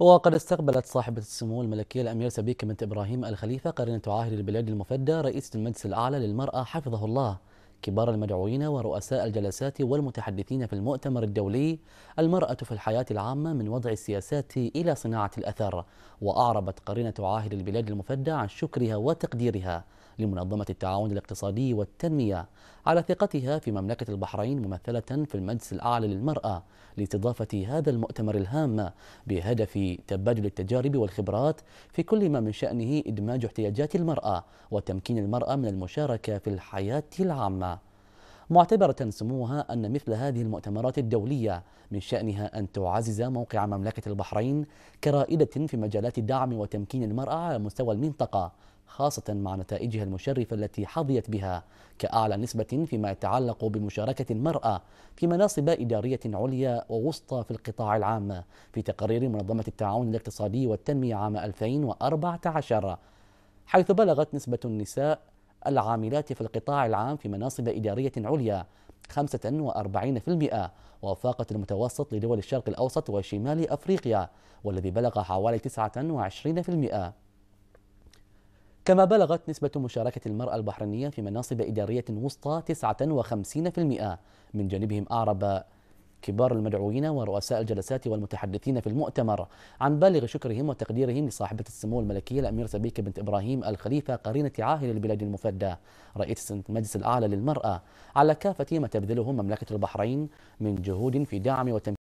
وقد استقبلت صاحبة السمو الملكية الأميرة سبيكة بنت إبراهيم الخليفة قرينة عاهل البلاد المفدى رئيسة المجلس الأعلى للمرأة حفظه الله كبار المدعوين ورؤساء الجلسات والمتحدثين في المؤتمر الدولي المرأة في الحياة العامة من وضع السياسات إلى صناعة الأثر وأعربت قرينة عاهل البلاد المفدى عن شكرها وتقديرها لمنظمة التعاون الاقتصادي والتنمية على ثقتها في مملكة البحرين ممثلة في المجلس الأعلى للمرأة لاستضافة هذا المؤتمر الهام بهدف تبادل التجارب والخبرات في كل ما من شأنه إدماج احتياجات المرأة وتمكين المرأة من المشاركة في الحياة العامة معتبرة سموها أن مثل هذه المؤتمرات الدولية من شأنها أن تعزز موقع مملكة البحرين كرائدة في مجالات دعم وتمكين المرأة على مستوى المنطقة خاصة مع نتائجها المشرفة التي حظيت بها كأعلى نسبة فيما يتعلق بمشاركة المرأة في مناصب إدارية عليا ووسطى في القطاع العام في تقرير منظمة التعاون الاقتصادي والتنمية عام 2014 حيث بلغت نسبة النساء العاملات في القطاع العام في مناصب إدارية عليا 45% وفاقت المتوسط لدول الشرق الأوسط وشمال أفريقيا والذي بلغ حوالي 29% كما بلغت نسبة مشاركة المرأة البحرينية في مناصب إدارية وسطى 59% من جانبهم أعرب كبار المدعوين ورؤساء الجلسات والمتحدثين في المؤتمر عن بالغ شكرهم وتقديرهم لصاحبة السمو الملكية الأميرة سبيكة بنت إبراهيم الخليفة قرينة عاهل البلاد المفدى رئيسة المجلس الأعلى للمرأة على كافة ما تبذله مملكة البحرين من جهود في دعم وتمكين